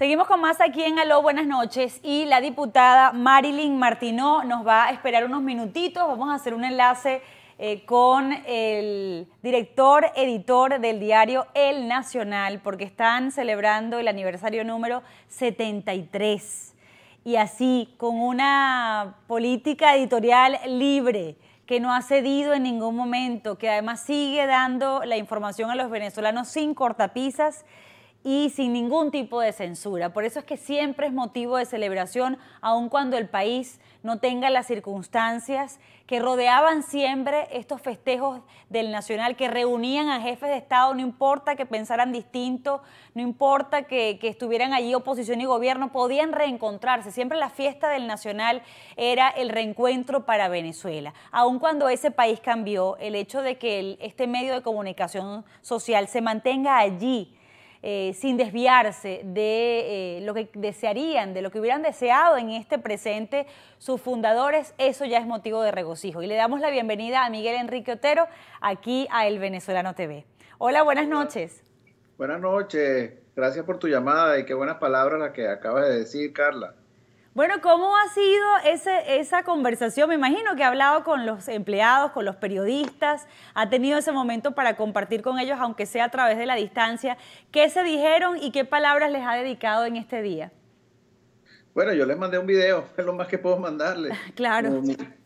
Seguimos con más aquí en Aló, buenas noches. Y la diputada Marilyn Martinó nos va a esperar unos minutitos. Vamos a hacer un enlace eh, con el director editor del diario El Nacional, porque están celebrando el aniversario número 73. Y así, con una política editorial libre que no ha cedido en ningún momento, que además sigue dando la información a los venezolanos sin cortapisas y sin ningún tipo de censura. Por eso es que siempre es motivo de celebración, aun cuando el país no tenga las circunstancias que rodeaban siempre estos festejos del Nacional, que reunían a jefes de Estado, no importa que pensaran distinto, no importa que, estuvieran allí oposición y gobierno, podían reencontrarse. Siempre la fiesta del Nacional era el reencuentro para Venezuela. Aun cuando ese país cambió, el hecho de que este medio de comunicación social se mantenga allí, eh, sin desviarse de eh, lo que desearían, de lo que hubieran deseado en este presente sus fundadores, eso ya es motivo de regocijo. Y le damos la bienvenida a Miguel Enrique Otero aquí a El Venezolano TV. Hola, buenas noches. Buenas noches, gracias por tu llamada y qué buenas palabras las que acabas de decir, Carla. Bueno, ¿cómo ha sido ese, esa conversación? Me imagino que ha hablado con los empleados, con los periodistas, ha tenido ese momento para compartir con ellos, aunque sea a través de la distancia. ¿Qué se dijeron y qué palabras les ha dedicado en este día? Bueno, yo les mandé un video, es lo más que puedo mandarles. claro.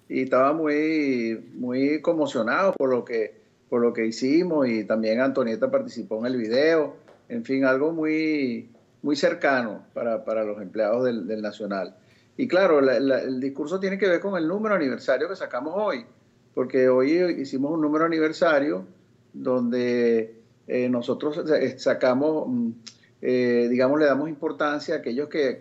Y estaba muy, muy conmocionado por lo, que, por lo que hicimos y también Antonieta participó en el video. En fin, algo muy, muy cercano para, los empleados del, Nacional. Y claro, el discurso tiene que ver con el número aniversario que sacamos hoy, porque hoy hicimos un número aniversario donde eh, nosotros eh, sacamos, mm, eh, digamos, le damos importancia a aquellos que,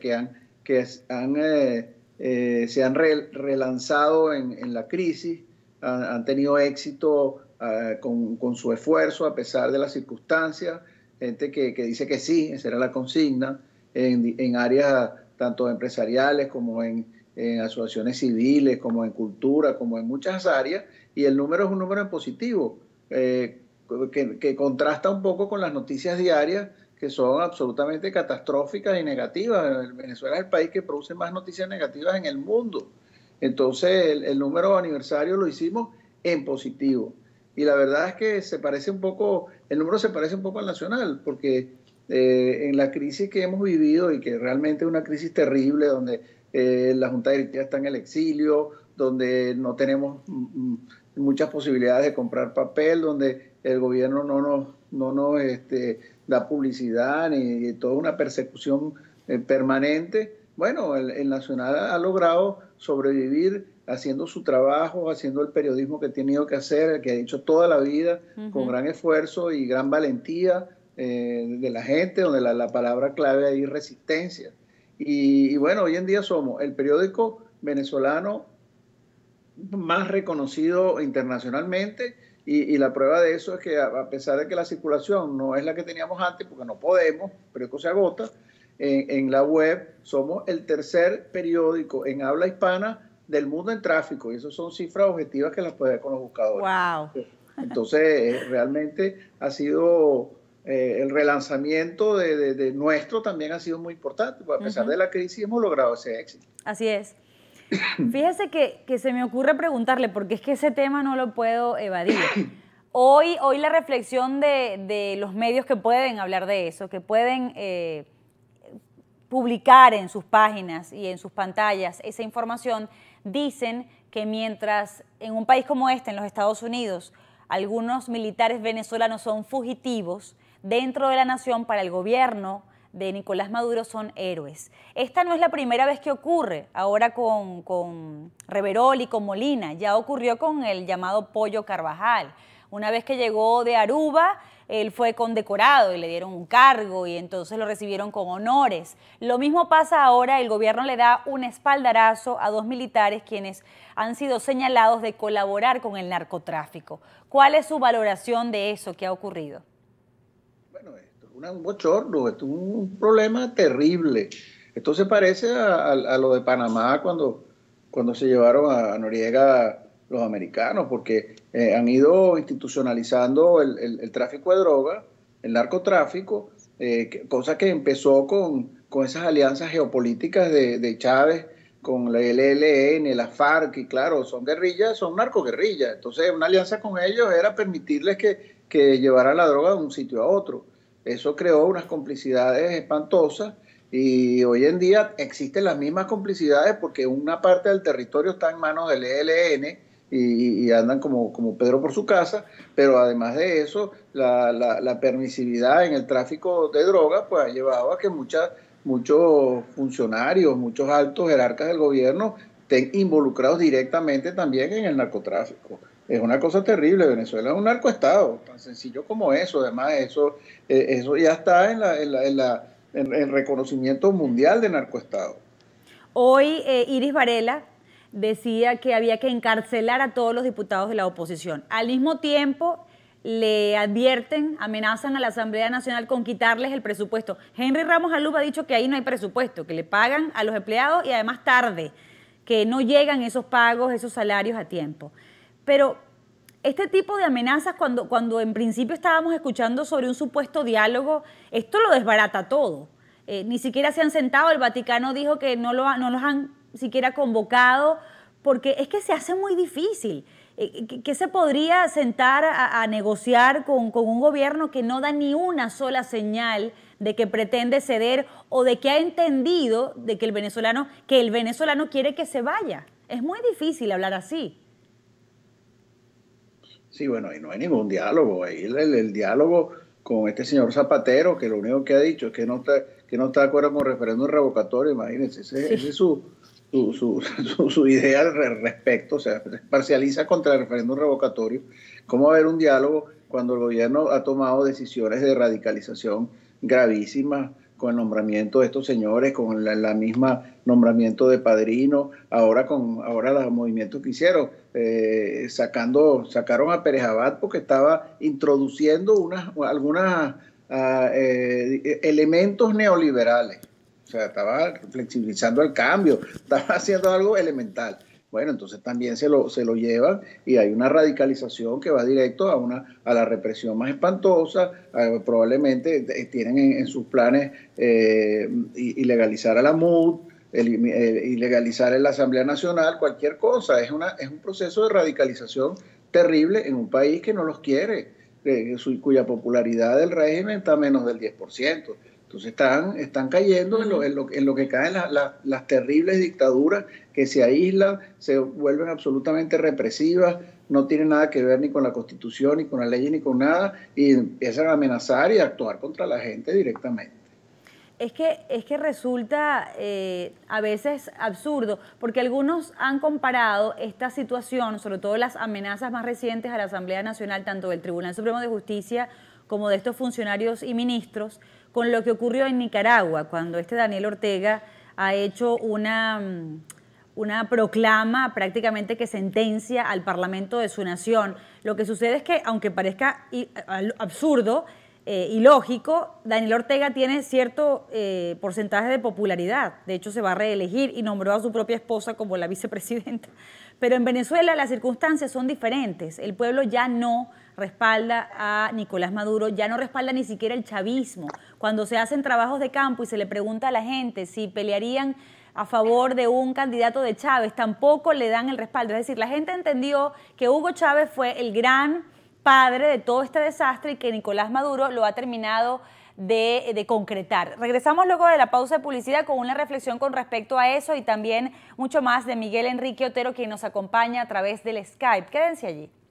que se han relanzado en, la crisis, han, tenido éxito ah, con, con, su esfuerzo a pesar de las circunstancias, gente que, dice que sí, esa era la consigna, en, áreas tanto empresariales como en, asociaciones civiles, como en cultura, como en muchas áreas, y el número es un número en positivo, eh, que, contrasta un poco con las noticias diarias que son absolutamente catastróficas y negativas. Venezuela es el país que produce más noticias negativas en el mundo. Entonces, el, el número aniversario lo hicimos en positivo y la verdad es que se parece un poco, el número se parece un poco al nacional, porque eh, en la crisis que hemos vivido y que realmente es una crisis terrible, donde eh, la Junta Directiva está en el exilio, donde no tenemos mm, mm, muchas posibilidades de comprar papel, donde el gobierno no nos, no nos este, da publicidad y toda una persecución eh, permanente. Bueno, el, el Nacional ha logrado sobrevivir haciendo su trabajo, haciendo el periodismo que ha tenido que hacer, que ha hecho toda la vida, con gran esfuerzo y gran valentía eh, de la gente, donde la, palabra clave ahí es resistencia. Y, bueno, hoy en día somos el periódico venezolano más reconocido internacionalmente y, la prueba de eso es que a, pesar de que la circulación no es la que teníamos antes, porque no podemos, pero periódico se agota, en la web somos el tercer periódico en habla hispana del mundo en tráfico. Y eso son cifras objetivas que las puede ver con los buscadores. Wow. Entonces, eh, realmente ha sido eh, el relanzamiento de, nuestro también ha sido muy importante, pues, a pesar de la crisis hemos logrado ese éxito. Así es. Fíjese que, se me ocurre preguntarle, porque es que ese tema no lo puedo evadir. Hoy, hoy la reflexión de, de los medios que pueden hablar de eso, que pueden eh, publicar en sus páginas y en sus pantallas esa información, Dicen que mientras en un país como este, en los Estados Unidos, algunos militares venezolanos son fugitivos, dentro de la nación para el gobierno de Nicolás Maduro son héroes. Esta no es la primera vez que ocurre, ahora con, con Reverol y con Molina, ya ocurrió con el llamado Pollo Carvajal. Una vez que llegó de Aruba, él fue condecorado y le dieron un cargo y entonces lo recibieron con honores. Lo mismo pasa ahora, el gobierno le da un espaldarazo a dos militares quienes han sido señalados de colaborar con el narcotráfico. ¿Cuál es su valoración de eso que ha ocurrido? Bueno, esto es un bochorno, esto es un problema terrible. Esto se parece a, lo de Panamá cuando, cuando se llevaron a Noriega los americanos, porque eh, han ido institucionalizando el, tráfico de droga, el narcotráfico, eh, cosa que empezó con, con esas alianzas geopolíticas de, Chávez con la LLN, la FARC, y claro, son guerrillas, son narcoguerrillas. Entonces, una alianza con ellos era permitirles que, que la droga de un sitio a otro. Eso creó unas complicidades espantosas y hoy en día existen las mismas complicidades porque una parte del territorio está en manos del LLN y, andan como, como Pedro por su casa, pero además de eso, la, la, permisividad en el tráfico de drogas pues, ha llevado a que muchas, muchos funcionarios, muchos altos jerarcas del gobierno estén involucrados directamente también en el narcotráfico. Es una cosa terrible, Venezuela es un narcoestado, tan sencillo como eso, además eso, eh, eso ya está en la, en la, en reconocimiento mundial de narcoestado. Hoy eh, Iris Varela, decía que había que encarcelar a todos los diputados de la oposición. Al mismo tiempo, le advierten, amenazan a la Asamblea Nacional con quitarles el presupuesto. Henry Ramos Aluba ha dicho que ahí no hay presupuesto, que le pagan a los empleados y además tarde, que no llegan esos pagos, esos salarios a tiempo. Pero este tipo de amenazas, cuando, cuando en principio estábamos escuchando sobre un supuesto diálogo, esto lo desbarata todo. Eh, ni siquiera se han sentado, el Vaticano dijo que no, lo, no los han siquiera convocado, porque es que se hace muy difícil. Eh, que se podría sentar a, negociar con, un gobierno que no da ni una sola señal de que pretende ceder o de que ha entendido de que el venezolano, que el venezolano quiere que se vaya? Es muy difícil hablar así. Sí, bueno, y no hay ningún diálogo. el, diálogo con este señor Zapatero, que lo único que ha dicho es que no está, que no está de acuerdo con referéndum revocatorio, imagínense, ese es su, su, su, su, idea al respecto, o sea, parcializa contra el referéndum revocatorio. ¿Cómo va a haber un diálogo cuando el gobierno ha tomado decisiones de radicalización gravísimas? con el nombramiento de estos señores, con la, misma nombramiento de padrino, ahora con ahora los movimientos que hicieron, eh, sacando, sacaron a Pérez Abad porque estaba introduciendo unas ah, eh, elementos neoliberales. O sea, estaba flexibilizando el cambio, estaba haciendo algo elemental. Bueno, entonces también se lo, se lo llevan y hay una radicalización que va directo a, una, a la represión más espantosa. probablemente eh, tienen en, sus planes eh, ilegalizar a la MUD, eh, ilegalizar a la Asamblea Nacional, cualquier cosa. Es, una, es un proceso de radicalización terrible en un país que no los quiere, cuya popularidad del régimen está menos del 10%. Entonces están, están cayendo en lo, en que caen las terribles dictaduras que se aíslan, se vuelven absolutamente represivas, no tienen nada que ver ni con la constitución, ni con la ley, ni con nada, y empiezan a amenazar y a actuar contra la gente directamente. Es que, es que resulta eh, a veces absurdo, porque algunos han comparado esta situación, sobre todo las amenazas más recientes a la Asamblea Nacional, tanto del Tribunal Supremo de Justicia, como de estos funcionarios y ministros, con lo que ocurrió en Nicaragua, cuando este Daniel Ortega ha hecho una, mm, una proclama prácticamente que sentencia al Parlamento de su nación. Lo que sucede es que, aunque parezca absurdo, y eh, lógico, Daniel Ortega tiene cierto eh, porcentaje de popularidad. De hecho, se va a reelegir y nombró a su propia esposa como la vicepresidenta. Pero en Venezuela las circunstancias son diferentes. El pueblo ya no respalda a Nicolás Maduro, ya no respalda ni siquiera el chavismo. Cuando se hacen trabajos de campo y se le pregunta a la gente si pelearían a favor de un candidato de Chávez, tampoco le dan el respaldo. Es decir, la gente entendió que Hugo Chávez fue el gran padre de todo este desastre y que Nicolás Maduro lo ha terminado de, concretar. Regresamos luego de la pausa de publicidad con una reflexión con respecto a eso y también mucho más de Miguel Enrique Otero, quien nos acompaña a través del Skype. Quédense allí.